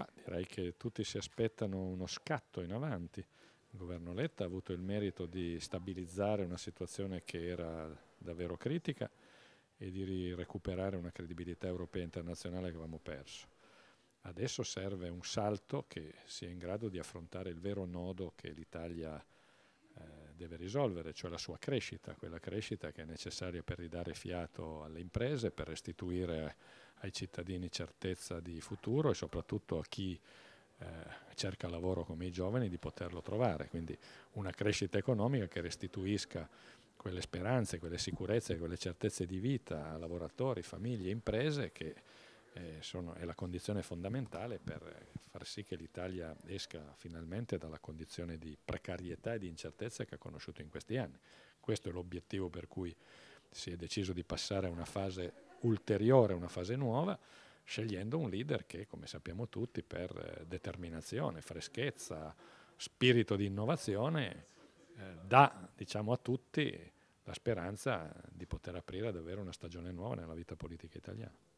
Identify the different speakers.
Speaker 1: Ma direi che tutti si aspettano uno scatto in avanti. Il governo Letta ha avuto il merito di stabilizzare una situazione che era davvero critica e di recuperare una credibilità europea e internazionale che avevamo perso. Adesso serve un salto che sia in grado di affrontare il vero nodo che l'Italia eh, deve risolvere, cioè la sua crescita, quella crescita che è necessaria per ridare fiato alle imprese, per restituire ai cittadini certezza di futuro e soprattutto a chi eh, cerca lavoro come i giovani di poterlo trovare, quindi una crescita economica che restituisca quelle speranze, quelle sicurezze, quelle certezze di vita a lavoratori, famiglie, imprese che eh, sono, è la condizione fondamentale per far sì che l'Italia esca finalmente dalla condizione di precarietà e di incertezza che ha conosciuto in questi anni. Questo è l'obiettivo per cui si è deciso di passare a una fase ulteriore, una fase nuova, scegliendo un leader che, come sappiamo tutti, per eh, determinazione, freschezza, spirito di innovazione, eh, dà diciamo, a tutti la speranza di poter aprire davvero una stagione nuova nella vita politica italiana.